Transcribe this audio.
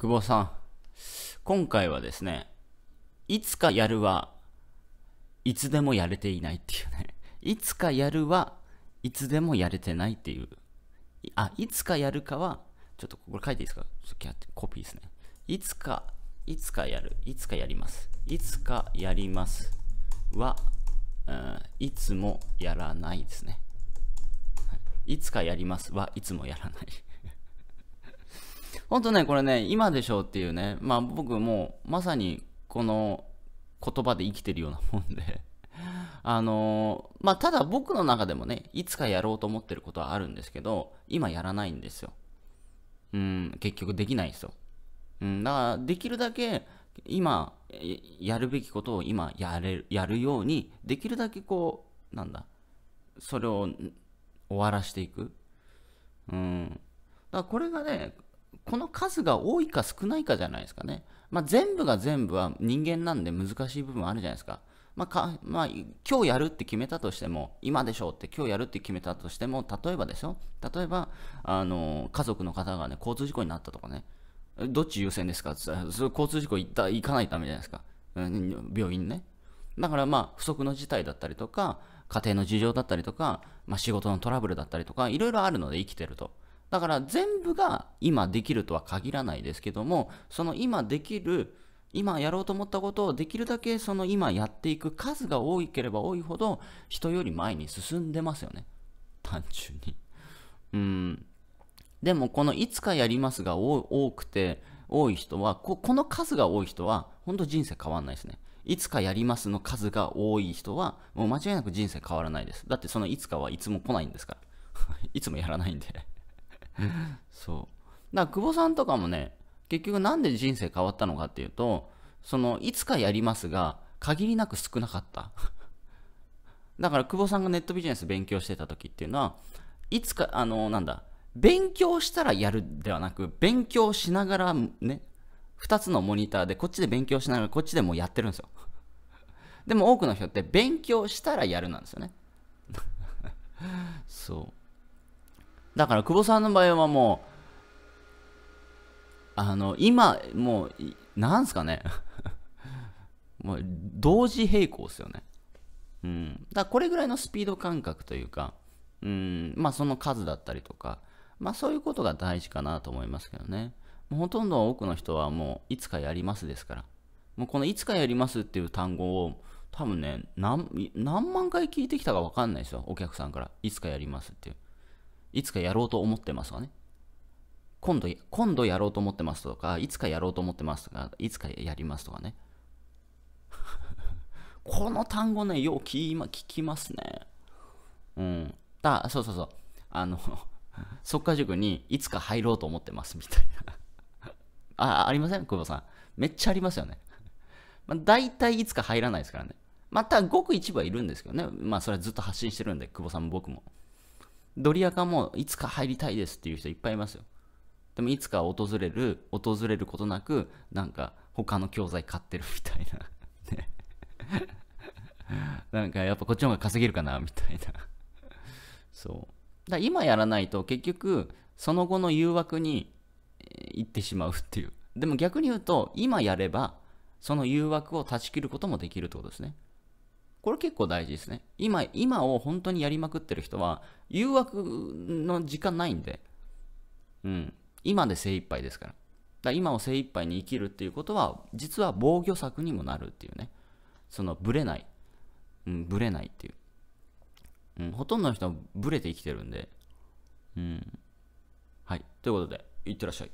久保さん。今回はですね、いつかやるはいつでもやれていないっていうね。いつかやるはいつでもやれてないっていう。あ、いつかやるかは、ちょっとこれ書いていいですかコピーですね。いつか、いつかやる、いつかやります。いつかやりますは、うん、いつもやらないですね、はい。いつかやりますはいつもやらない。ほんとね、これね、今でしょうっていうね、まあ僕もまさにこの言葉で生きてるようなもんで あのー、まあただ僕の中でもね、いつかやろうと思ってることはあるんですけど、今やらないんですよ。うん、結局できないですよ。うん、だからできるだけ今やるべきことを今やれるやるようにできるだけこうなんだそれを終わらしていくうんだからこれがねこの数が多いか少ないかじゃないですかね。まあ、全部が全部は人間なんで難しい部分あるじゃないですか。まあ、かまあ、今日やるって決めたとしても、今でしょうって今日やるって決めたとしても、例えばでしょ例えば、あの、家族の方がね、交通事故になったとかね。どっち優先ですかって言ったら、それ交通事故行った行かないためじゃないですか。病院ね。だからまあ、不測の事態だったりとか、家庭の事情だったりとか、まあ、仕事のトラブルだったりとか、いろいろあるので生きてると。だから全部が今できるとは限らないですけども、その今できる、今やろうと思ったことをできるだけその今やっていく数が多ければ多いほど人より前に進んでますよね。単純に。うん。でもこのいつかやりますが多くて多い人はこ、この数が多い人は本当人生変わんないですね。いつかやりますの数が多い人はもう間違いなく人生変わらないです。だってそのいつかはいつも来ないんですから。いつもやらないんでそう。だから久保さんとかもね、結局なんで人生変わったのかっていうと、その、いつかやりますが、限りなく少なかった。だから久保さんがネットビジネス勉強してた時っていうのは、いつか、あの、なんだ、勉強したらやるではなく、勉強しながらね、2つのモニターで、こっちで勉強しながら、こっちでもうやってるんですよ。でも多くの人って勉強したらやるなんですよね。そう。だから久保さんの場合はもうあの今もうなんすかね もう同時並行ですよねうんだこれぐらいのスピード感覚というかうんまあその数だったりとかまあそういうことが大事かなと思いますけどねもうほとんど多くの人はもういつかやりますですからもうこのいつかやりますっていう単語を多分ね何万回聞いてきたか分かんないですよお客さんからいつかやりますっていういつかやろうと思ってますわね。今度、今度やろうと思ってますとか、いつかやろうと思ってますとか、いつかやりますとかね。この単語ね、よう聞聞きますね。うん。だ、そうそうそう。あの、即 稼塾にいつか入ろうと思ってますみたいな。あ、ありません久保さん。めっちゃありますよね。まあ、大体いつか入らないですからね。また、ごく一部はいるんですけどね。まあ、それはずっと発信してるんで、久保さんも僕も。ドリアカもいつか入りたいですっていう人いっぱいいますよ。でもいつか訪れる、訪れることなく、なんか他の教材買ってるみたいな。ねなんかやっぱこっちの方が稼げるかなみたいなそう。だ今やらないと結局その後の誘惑に行ってしまうっていう。でも逆に言うと今やればその誘惑を断ち切ることもできるってことですね。これ結構大事ですね。今、今を本当にやりまくってる人は、誘惑の時間ないんで、うん。今で精一杯ですから。だ今を精一杯に生きるっていうことは、実は防御策にもなるっていうね。その、ブレない。うん、ブレないっていう。うん、ほとんどの人はブレて生きてるんで。うん。はい。ということで、いってらっしゃい。